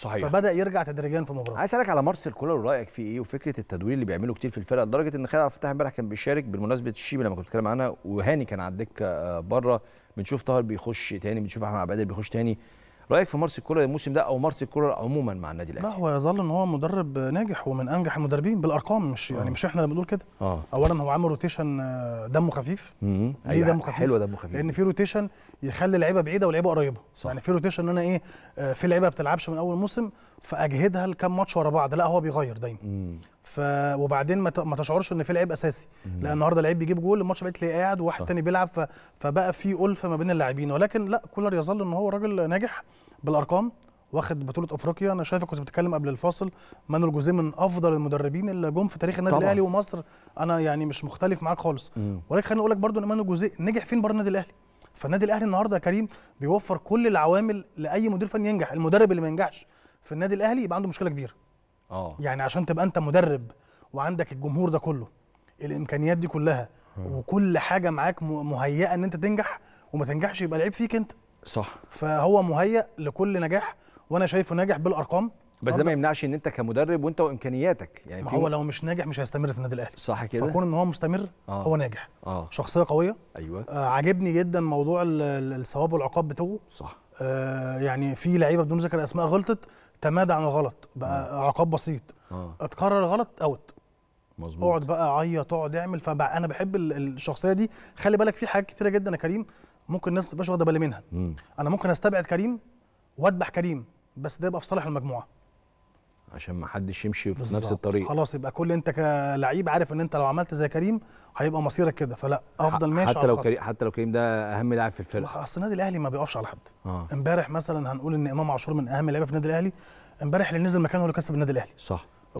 صحيح فبدا يرجع تدريجيا في مباراه عايز اسالك على مارسيل كولر رايك فيه ايه وفكره التدوير اللي بيعمله كتير في الفرقه لدرجه ان خالد عبد الفتاح امبارح كان بيشارك بالمناسبه الشيبي لما كنت بتكلم عنها وهاني كان على الدكه آه، بره بنشوف طاهر بيخش تاني بنشوف احمد عبد بيخش تاني رايك في مارسيل كولر الموسم ده او مارسيل كولر عموما مع النادي الاهلي لا هو يظل ان هو مدرب ناجح ومن انجح المدربين بالارقام مش يعني آه. مش احنا اللي بنقول كده أوه. اولا هو عامل روتيشن آه، دمه خفيف ليه دمه خفيف حلو دمه خفيف لان في روتيشن يخلي اللعيبه بعيده واللعيبه قريبه صح. يعني في روتيشن ان انا ايه آه، في لعيبه ما بتلعبش من اول موسم فاجهدها لكام ماتش ورا بعض لا هو بيغير دايما ف وبعدين ما تشعرش ان في لعيب اساسي لان النهارده لعيب بيجيب جول الماتش بقيت ليه قاعد وواحد تاني بيلعب ف... فبقى في الفه ما بين اللاعبين ولكن لا كولر يظل ان هو راجل ناجح بالارقام واخد بطوله افريقيا انا شايفك كنت بتتكلم قبل الفاصل مانويل جوزيه من افضل المدربين اللي جم في تاريخ النادي الاهلي ومصر انا يعني مش مختلف معاك خالص مم. ولكن خليني اقول لك برده ان مانويل جوزيه نجح فين بره النادي الاهلي فالنادي الاهلي النهارده يا كريم بيوفر كل العوامل لاي مدير فني ينجح المدرب اللي ما ينجحش في النادي الاهلي يبقى عنده مشكله كبيره اه يعني عشان تبقى انت مدرب وعندك الجمهور ده كله الامكانيات دي كلها وكل حاجه معاك مهيئه ان انت تنجح وما تنجحش يبقى العيب فيك انت صح فهو مهيئ لكل نجاح وانا شايفه ناجح بالارقام بس ده ما يمنعش ان انت كمدرب وانت وامكانياتك يعني ما هو لو مش ناجح مش هيستمر في النادي الاهلي صح كده فكون ان هو مستمر آه. هو ناجح آه. شخصيه قويه ايوه آه عاجبني جدا موضوع الثواب والعقاب بتوعه صح آه، يعني في لعيبه بدون ذكر اسماء غلطت تمادى عن الغلط بقى آه. عقاب بسيط آه. اتكرر غلط اوت مظبوط اقعد بقى عيط اقعد اعمل فانا بحب الشخصيه دي خلي بالك في حاجات كتيره جدا يا كريم ممكن الناس ما تبقاش واخده بالي منها م. انا ممكن استبعد كريم وادبح كريم بس ده يبقى في صالح المجموعه عشان ما حدش يمشي في نفس الطريق خلاص يبقى كل انت كلعيب عارف ان انت لو عملت زي كريم هيبقى مصيرك كده فلا افضل ماشي حتى لو كريم حتى لو كريم ده اهم لاعب في الفرقه اصل النادي الاهلي ما بيقفش على حد آه. امبارح آه. مثلا هنقول ان امام عاشور من اهم لعيبه في النادي الاهلي امبارح اللي نزل مكانه اللي كسب النادي الاهلي صح